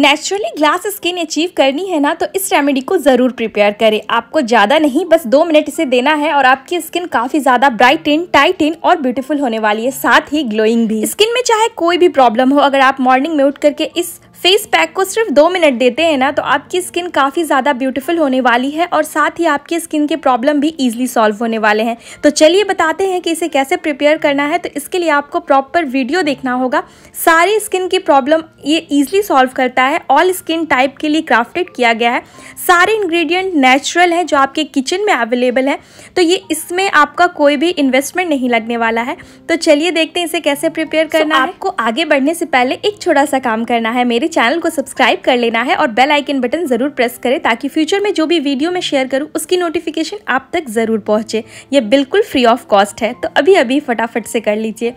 naturally glass skin achieve करनी है ना तो इस रेमेडी को ज़रूर प्रिपेयर करें आपको ज़्यादा नहीं बस दो मिनट इसे देना है और आपकी स्किन काफ़ी ज़्यादा ब्राइट इन टाइट इन और ब्यूटीफुल होने वाली है साथ ही ग्लोइंग भी स्किन में चाहे कोई भी प्रॉब्लम हो अगर आप मॉर्निंग में उठ करके इस फेस पैक को सिर्फ दो मिनट देते हैं ना तो आपकी स्किन काफ़ी ज़्यादा ब्यूटीफुल होने वाली है और साथ ही आपकी स्किन के प्रॉब्लम भी ईजिली सॉल्व होने वाले हैं तो चलिए बताते हैं कि इसे कैसे प्रिपेयर करना है तो इसके लिए आपको प्रॉपर वीडियो देखना होगा सारी स्किन की प्रॉब्लम ये ईजिली सॉल्व करता है ऑल स्किन टाइप के लिए क्राफ्टेड किया गया है सारे इन्ग्रीडियंट नेचुरल हैं जो आपके किचन में अवेलेबल हैं तो ये इसमें आपका कोई भी इन्वेस्टमेंट नहीं लगने वाला है तो चलिए देखते हैं इसे कैसे प्रिपेयर करना आपको आगे बढ़ने से पहले एक छोटा सा काम करना है मेरे मेरे चैनल को सब्सक्राइब कर लेना है और बेल आइकन बटन ज़रूर प्रेस करें ताकि फ्यूचर में जो भी वीडियो मैं शेयर करूं उसकी नोटिफिकेशन आप तक ज़रूर पहुंचे ये बिल्कुल फ्री ऑफ कॉस्ट है तो अभी अभी फटाफट से कर लीजिए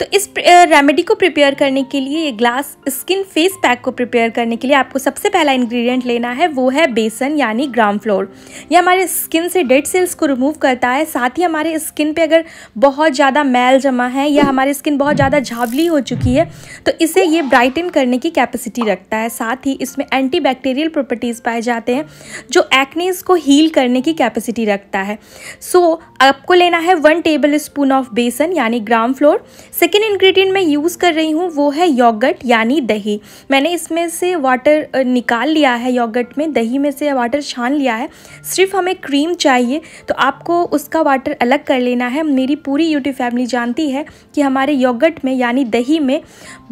तो इस रेमेडी को प्रिपेयर करने के लिए ये ग्लास स्किन फेस पैक को प्रिपेयर करने के लिए आपको सबसे पहला इन्ग्रीडियंट लेना है वो है बेसन यानी ग्राम फ्लोर यह हमारे स्किन से डेड सेल्स को रिमूव करता है साथ ही हमारे स्किन पर अगर बहुत ज़्यादा मैल जमा है या हमारी स्किन बहुत ज़्यादा झावली हो चुकी है तो इसे ये ब्राइटन करने की कैपेसिटी इम्यूनिटी रखता है साथ ही इसमें एंटी बैक्टीरियल प्रॉपर्टीज़ पाए जाते हैं जो एक्नेस को हील करने की कैपेसिटी रखता है सो so, आपको लेना है one table spoon of besan यानी ग्राम फ्लोर सेकेंड इन्ग्रीडियंट मैं यूज़ कर रही हूँ वो है योगट यानी दही मैंने इसमें से वाटर निकाल लिया है योगट में दही में से वाटर छान लिया है सिर्फ हमें क्रीम चाहिए तो आपको उसका वाटर अलग कर लेना है मेरी पूरी यूट्यूब फैमिली जानती है कि हमारे योगट में यानी दही में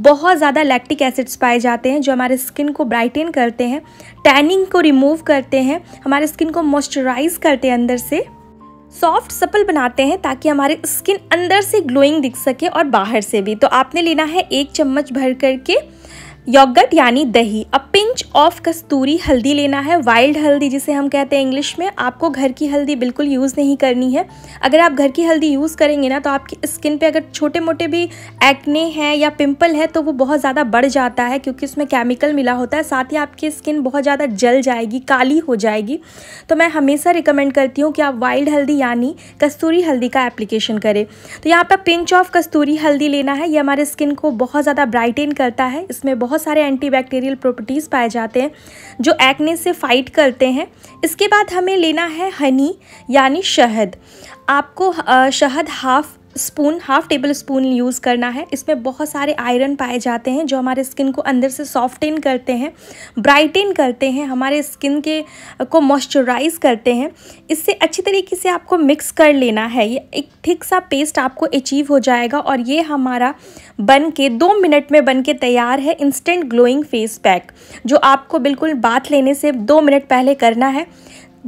बहुत ज़्यादा लैक्टिक एसिड्स पाए जाते हैं हैं जो हमारे स्किन को ब्राइटन करते हैं टैनिंग को रिमूव करते हैं हमारे स्किन को मॉइस्चराइज करते हैं अंदर से सॉफ्ट सपल बनाते हैं ताकि हमारे स्किन अंदर से ग्लोइंग दिख सके और बाहर से भी तो आपने लेना है एक चम्मच भर करके योगर्ट यानी दही अब पिंच ऑफ कस्तूरी हल्दी लेना है वाइल्ड हल्दी जिसे हम कहते हैं इंग्लिश में आपको घर की हल्दी बिल्कुल यूज़ नहीं करनी है अगर आप घर की हल्दी यूज़ करेंगे ना तो आपकी स्किन पे अगर छोटे मोटे भी एक्ने हैं या पिंपल है तो वो बहुत ज़्यादा बढ़ जाता है क्योंकि उसमें केमिकल मिला होता है साथ ही आपकी स्किन बहुत ज़्यादा जल जाएगी काली हो जाएगी तो मैं हमेशा रिकमेंड करती हूँ कि आप वाइल्ड हल्दी यानी कस्तूरी हल्दी का एप्लीकेशन करें तो यहाँ पर पिंच ऑफ कस्तूरी हल्दी लेना है ये हमारे स्किन को बहुत ज़्यादा ब्राइटेन करता है इसमें बहुत बहुत सारे एंटीबैक्टीरियल प्रॉपर्टीज़ पाए जाते हैं जो एक्ने से फाइट करते हैं इसके बाद हमें लेना है हनी यानी शहद आपको शहद half spoon half tablespoon use करना है इसमें बहुत सारे आयरन पाए जाते हैं जो हमारे स्किन को अंदर से सॉफ्टन करते हैं ब्राइटन करते हैं हमारे स्किन के को मॉइस्चराइज़ करते हैं इससे अच्छी तरीके से आपको मिक्स कर लेना है ये एक ठीक सा पेस्ट आपको अचीव हो जाएगा और ये हमारा बन के दो मिनट में बन के तैयार है इंस्टेंट ग्लोइंग फेस पैक जो आपको बिल्कुल बाथ लेने से दो मिनट पहले करना है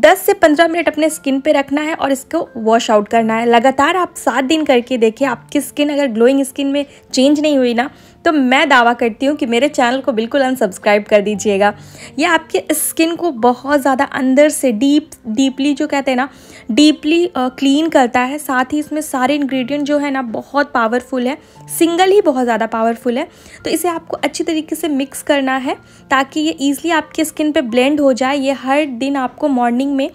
10 से 15 मिनट अपने स्किन पे रखना है और इसको वॉश आउट करना है लगातार आप सात दिन करके देखिए आपकी स्किन अगर ग्लोइंग स्किन में चेंज नहीं हुई ना तो मैं दावा करती हूँ कि मेरे चैनल को बिल्कुल अनसब्सक्राइब कर दीजिएगा ये आपके स्किन को बहुत ज़्यादा अंदर से डीप डीपली जो कहते हैं ना डीपली क्लीन करता है साथ ही इसमें सारे इन्ग्रीडियंट जो है ना बहुत पावरफुल है सिंगल ही बहुत ज़्यादा पावरफुल है तो इसे आपको अच्छी तरीके से मिक्स करना है ताकि ये ईजिली आपकी स्किन पर ब्लेंड हो जाए ये हर दिन आपको मॉर्निंग में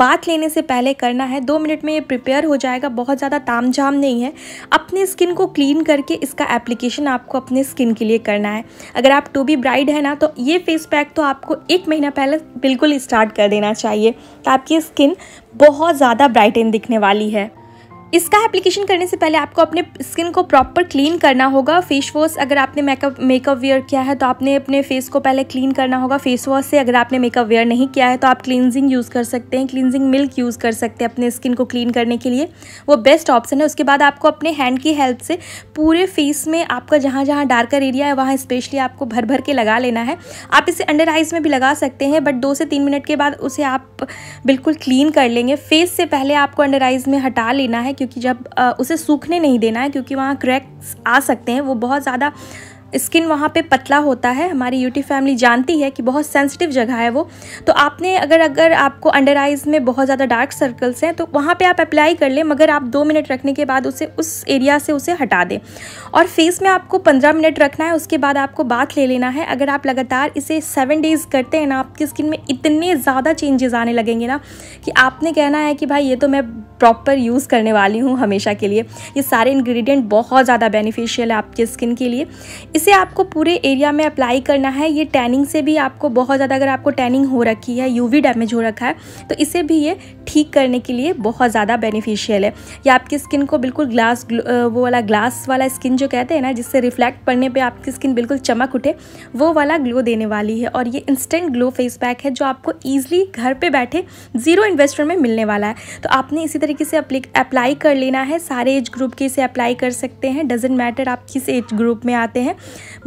बाथ लेने से पहले करना है दो मिनट में ये प्रिपेयर हो जाएगा बहुत ज़्यादा ताम नहीं है अपनी स्किन को क्लीन करके इसका एप्लीकेशन आपको अपने अपने स्किन के लिए करना है अगर आप टू बी ब्राइड है ना तो ये फेस पैक तो आपको एक महीना पहले बिल्कुल स्टार्ट कर देना चाहिए तो आपकी स्किन बहुत ज़्यादा ब्राइटन दिखने वाली है इसका एप्लीकेशन करने से पहले आपको अपने स्किन को प्रॉपर क्लीन करना होगा फेस वॉश अगर आपने मेकअप मेकअप वेयर किया है तो आपने अपने फेस को पहले क्लीन करना होगा फेस वॉश से अगर आपने मेकअप वेयर नहीं किया है तो आप क्लींजिंग यूज़ कर सकते हैं क्लींजिंग मिल्क यूज़ कर सकते हैं अपने स्किन को क्लीन करने के लिए वो बेस्ट ऑप्शन है उसके बाद आपको अपने हैंड की हेल्प से पूरे फेस में आपका जहाँ जहाँ डार्कर एरिया है वहाँ स्पेशली आपको भर भर के लगा लेना है आप इसे अंडर आइज़ में भी लगा सकते हैं बट दो से तीन मिनट के बाद उसे आप बिल्कुल क्लीन कर लेंगे फेस से पहले आपको अंडर आइज़ में हटा लेना है क्योंकि जब उसे सूखने नहीं देना है क्योंकि वहाँ क्रैक्स आ सकते हैं वो बहुत ज़्यादा स्किन वहाँ पे पतला होता है हमारी यूटी फैमिली जानती है कि बहुत सेंसिटिव जगह है वो तो आपने अगर अगर आपको अंडर आइज़ में बहुत ज़्यादा डार्क सर्कल्स हैं तो वहाँ पे आप अप्लाई कर लें मगर आप दो मिनट रखने के बाद उसे उस एरिया से उसे हटा दें और फेस में आपको पंद्रह मिनट रखना है उसके बाद आपको बाथ ले लेना है अगर आप लगातार इसे सेवन डेज़ करते हैं ना आपकी स्किन में इतने ज़्यादा चेंजेस आने लगेंगे ना कि आपने कहना है कि भाई ये तो मैं प्रॉपर यूज़ करने वाली हूँ हमेशा के लिए ये सारे इंग्रेडिएंट बहुत ज़्यादा बेनिफिशियल है आपके स्किन के लिए इसे आपको पूरे एरिया में अप्लाई करना है ये टैनिंग से भी आपको बहुत ज़्यादा अगर आपको टैनिंग हो रखी है यूवी डैमेज हो रखा है तो इसे भी ये ठीक करने के लिए बहुत ज़्यादा बेनिफिशियल है ये आपकी स्किन को बिल्कुल ग्लास वो वाला ग्लास वाला स्किन जो कहते हैं ना जिससे रिफ्लेक्ट पड़ने पर आपकी स्किन बिल्कुल चमक उठे वो वाला ग्लो देने वाली है और ये इंस्टेंट ग्लो फेस पैक है जो आपको ईजिली घर पर बैठे ज़ीरो इन्वेस्टमेंट में मिलने वाला है तो आपने इसी तरह तरीके से अप्लाई कर लेना है सारे एज ग्रुप के इसे अप्लाई कर सकते हैं डजेंट मैटर आप किस एज ग्रुप में आते हैं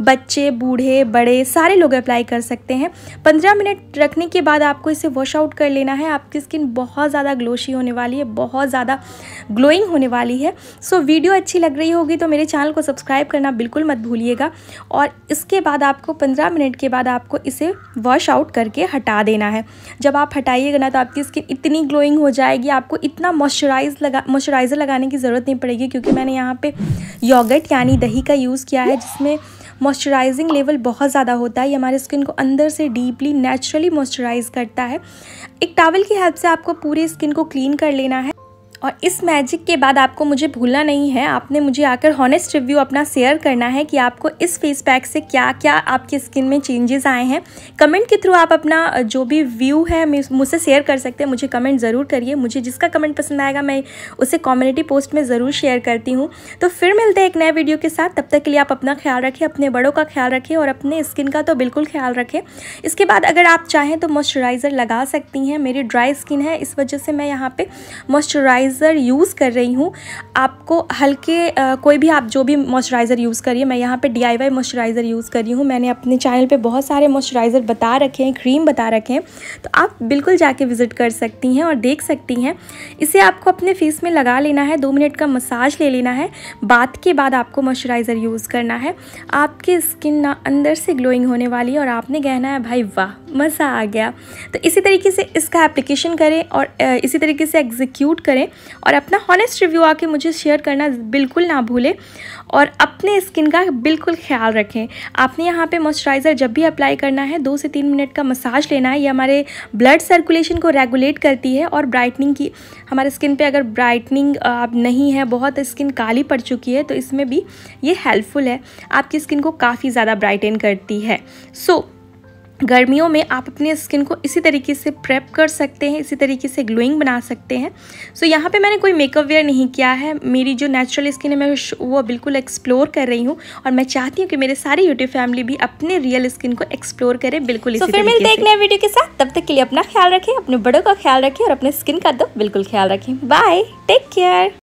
बच्चे बूढ़े बड़े सारे लोग अप्लाई कर सकते हैं पंद्रह मिनट रखने के बाद आपको इसे वॉश आउट कर लेना है आपकी स्किन बहुत ज़्यादा ग्लोशी होने वाली है बहुत ज़्यादा ग्लोइंग होने वाली है सो so, वीडियो अच्छी लग रही होगी तो मेरे चैनल को सब्सक्राइब करना बिल्कुल मत भूलिएगा और इसके बाद आपको पंद्रह मिनट के बाद आपको इसे वॉश आउट करके हटा देना है जब आप हटाइएगा ना तो आपकी स्किन इतनी ग्लोइंग हो जाएगी आपको इतना मॉइस्चर मॉइस्चराइज लगा मॉइस्चराइज़र लगाने की ज़रूरत नहीं पड़ेगी क्योंकि मैंने यहाँ पे योगर्ट यानी दही का यूज़ किया है जिसमें मॉइस्चराइजिंग लेवल बहुत ज़्यादा होता है ये हमारे स्किन को अंदर से डीपली नेचुरली मॉइस्चराइज करता है एक टावल की हेल्प से आपको पूरी स्किन को क्लीन कर लेना है और इस मैजिक के बाद आपको मुझे भूलना नहीं है आपने मुझे आकर हॉनेस्ट रिव्यू अपना शेयर करना है कि आपको इस फेस पैक से क्या क्या आपकी स्किन में चेंजेस आए हैं कमेंट के थ्रू आप अपना जो भी व्यू है मुझसे शेयर कर सकते हैं मुझे कमेंट ज़रूर करिए मुझे जिसका कमेंट पसंद आएगा मैं उसे कम्युनिटी पोस्ट में ज़रूर शेयर करती हूँ तो फिर मिलते हैं एक नए वीडियो के साथ तब तक के लिए आप अपना ख्याल रखें अपने बड़ों का ख्याल रखें और अपने स्किन का तो बिल्कुल ख्याल रखें इसके बाद अगर आप चाहें तो मॉइस्चराइज़र लगा सकती हैं मेरी ड्राई स्किन है इस वजह से मैं यहाँ पर मॉइस्चराइज़ मॉइस्चराइज़र यूज़ कर रही हूँ आपको हल्के कोई भी आप जो भी मॉइस्चराइज़र यूज़ करिए मैं यहाँ पे D I Y moisturiser use कर रही हूँ मैंने अपने चैनल पे बहुत सारे मॉइस्चराइज़र बता रखे हैं क्रीम बता रखे हैं तो आप बिल्कुल जाके विज़िट कर सकती हैं और देख सकती हैं इसे आपको अपने फेस में लगा लेना है दो मिनट का मसाज ले लेना है बात के बाद आपको मॉइस्चराइज़र यूज़ करना है आपकी स्किन ना अंदर से ग्लोइंग होने वाली है और आपने कहना है भाई वाह मज़ा आ गया तो इसी तरीके से इसका एप्लीकेशन करें और इसी तरीके से एग्जीक्यूट करें और अपना हॉनेस्ट रिव्यू आके मुझे शेयर करना बिल्कुल ना भूलें और अपने स्किन का बिल्कुल ख्याल रखें आपने यहाँ पे मॉइस्चराइज़र जब भी अप्लाई करना है दो से तीन मिनट का मसाज लेना है ये हमारे ब्लड सर्कुलेशन को रेगुलेट करती है और ब्राइटनिंग की हमारे स्किन पे अगर ब्राइटनिंग आप नहीं है बहुत स्किन काली पड़ चुकी है तो इसमें भी ये हेल्पफुल है आपकी स्किन को काफ़ी ज़्यादा ब्राइटन करती है सो so, गर्मियों में आप अपने स्किन को इसी तरीके से प्रेप कर सकते हैं इसी तरीके से ग्लोइंग बना सकते हैं सो so, यहाँ पे मैंने कोई मेकअप वेयर नहीं किया है मेरी जो नेचुरल स्किन है मैं वो बिल्कुल एक्सप्लोर कर रही हूँ और मैं चाहती हूँ कि मेरे सारे यूट्यूब फैमिली भी अपने रियल स्किन को एक्सप्लोर करें बिल्कुल so, फिर मिलते हैं एक नए वीडियो के साथ तब तक के लिए अपना ख्याल रखें अपने बड़ों का ख्याल रखें और अपने स्किन का तो बिल्कुल ख्याल रखें बाय टेक केयर